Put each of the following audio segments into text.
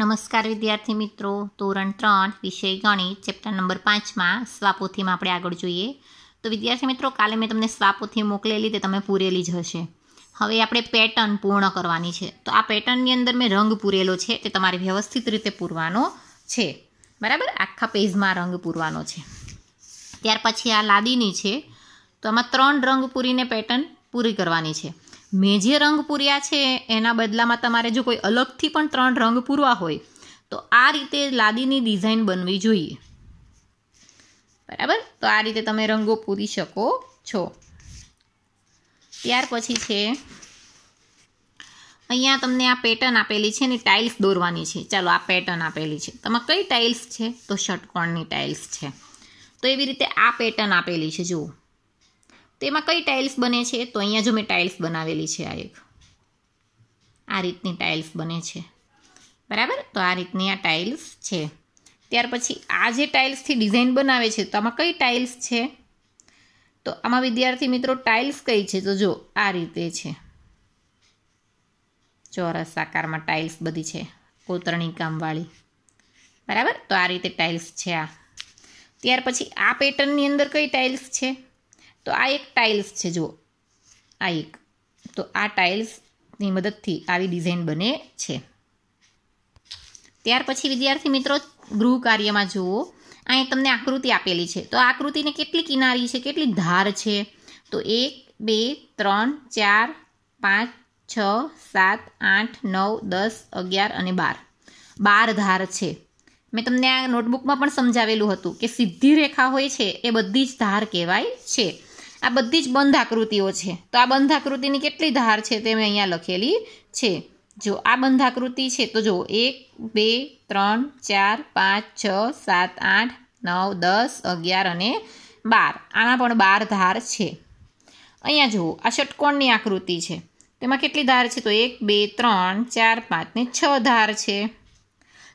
નમસ્કાર વિદ્યાર્થી મિત્રો ધોરણ ત્રણ વિષય ગણિત ચેપ્ટર નંબર પાંચમાં સ્વાપોથીમાં આપણે આગળ જોઈએ તો વિદ્યાર્થી મિત્રો કાલે મેં તમને સ્વાપોથી મોકલેલી તે તમે પૂરેલી જ હશે હવે આપણે પેટર્ન પૂર્ણ કરવાની છે તો આ પેટર્નની અંદર મેં રંગ પૂરેલો છે તે તમારે વ્યવસ્થિત રીતે પૂરવાનો છે બરાબર આખા પેજમાં રંગ પૂરવાનો છે ત્યાર પછી આ લાદીની છે તો આમાં ત્રણ રંગ પૂરીને પેટર્ન પૂરી કરવાની છે મેં જે રંગ પૂર્યા છે એના બદલામાં તમારે જો કોઈ અલગથી પણ ત્રણ રંગ પૂરવા હોય તો આ રીતે લાદીની ડિઝાઇન બનવી જોઈએ બરાબર તો આ રીતે તમે રંગો પૂરી શકો છો ત્યાર પછી છે અહીંયા તમને આ પેટર્ન આપેલી છે ને ટાઇલ્સ દોરવાની છે ચાલો આ પેટર્ન આપેલી છે તમે કઈ ટાઇલ્સ છે તો ષટકોણની ટાઇલ્સ છે તો એવી રીતે આ પેટર્ન આપેલી છે જુઓ તો એમાં કઈ ટાઇલ્સ બને છે તો અહીંયા જો મેં ટાઇલ્સ બનાવેલી છે આ એક આ રીતની ટાઇલ્સ બને છે બરાબર તો આ રીતની આ ટાઇલ્સ છે ત્યાર પછી આ જે ટાઇલ્સથી ડિઝાઇન બનાવે છે તો આમાં કઈ ટાઇલ્સ છે તો આમાં વિદ્યાર્થી મિત્રો ટાઇલ્સ કઈ છે તો જો આ રીતે છે ચોરસ આકારમાં ટાઇલ્સ બધી છે કોતરણી કામવાળી બરાબર તો આ રીતે ટાઇલ્સ છે આ ત્યાર પછી આ પેટર્નની અંદર કઈ ટાઇલ્સ છે તો આ એક ટાઇલ્સ છે જુઓ આ એક તો આ ટાઇલ્સની મદદથી આવી ડિઝાઇન બને છે ત્યાર પછી વિદ્યાર્થી મિત્રો ગૃહ કાર્યમાં જુઓ અહીં તમને આકૃતિ આપેલી છે તો આકૃતિને કેટલી કિનારી છે કેટલી ધાર છે તો એક બે ત્રણ ચાર પાંચ છ સાત આઠ નવ દસ અગિયાર અને બાર બાર ધાર છે મેં તમને આ નોટબુકમાં પણ સમજાવેલું હતું કે સીધી રેખા હોય છે એ બધી જ ધાર કહેવાય છે આ બધી જ બંધ આકૃતિઓ છે તો આ બંધ આકૃતિની કેટલી ધાર છે તે મેં અહીંયા લખેલી છે જો આ બંધ આકૃતિ છે તો જો એક બે ત્રણ ચાર પાંચ છ સાત આઠ નવ દસ અગિયાર અને બાર આમાં પણ બાર ધાર છે અહીંયા જુઓ આ ષટકોણની આકૃતિ છે તેમાં કેટલી ધાર છે તો એક બે ત્રણ ચાર પાંચ ને છ ધાર છે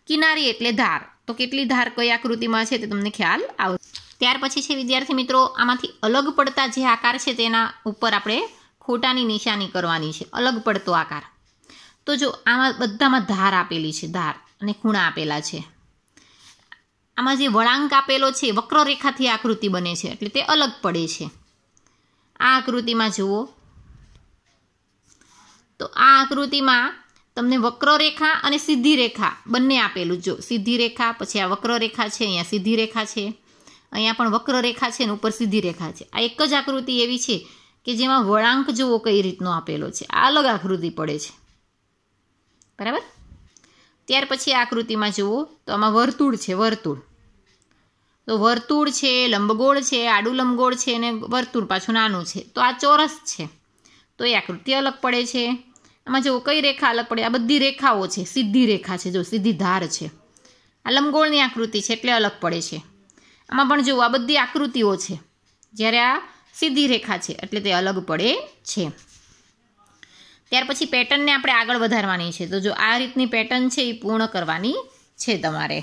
કિનારી એટલે ધાર તો કેટલી ધાર કઈ આકૃતિમાં છે તે તમને ખ્યાલ આવશે ત્યાર પછી છે વિદ્યાર્થી મિત્રો આમાંથી અલગ પડતા જે આકાર છે તેના ઉપર આપણે ખોટાની નિશાની કરવાની છે અલગ પડતો આકાર તો જો આમાં બધામાં ધાર આપેલી છે ધાર અને ખૂણા આપેલા છે આમાં જે વળાંક આપેલો છે વક્રરેખાથી આકૃતિ બને છે એટલે તે અલગ પડે છે આ આકૃતિમાં જુઓ તો આ આકૃતિમાં તમને વક્રરેખા અને સીધી રેખા બંને આપેલું જો સીધી રેખા પછી આ વક્રરેખા છે અહીંયા સીધી રેખા છે અહીંયા પણ વક્ર રેખા છે ને ઉપર સીધી રેખા છે આ એક જ આકૃતિ એવી છે કે જેમાં વળાંક જુઓ કઈ રીતનો આપેલો છે આ અલગ આકૃતિ પડે છે બરાબર ત્યાર પછી આકૃતિમાં જુઓ તો આમાં વર્તુળ છે વર્તુળ તો વર્તુળ છે લંબગોળ છે આડું લંબગોળ છે અને વર્તુળ પાછું નાનું છે તો આ ચોરસ છે તો એ આકૃતિ અલગ પડે છે આમાં જુઓ કઈ રેખા અલગ પડે આ બધી રેખાઓ છે સીધી રેખા છે જો સીધી ધાર છે આ લંબગોળની આકૃતિ છે એટલે અલગ પડે છે આમાં પણ જુઓ આ બધી આકૃતિઓ છે જ્યારે આ સીધી રેખા છે એટલે તે અલગ પડે છે ત્યાર પછી પેટર્નને આપણે આગળ વધારવાની છે તો જો આ રીતની પેટર્ન છે એ પૂર્ણ કરવાની છે તમારે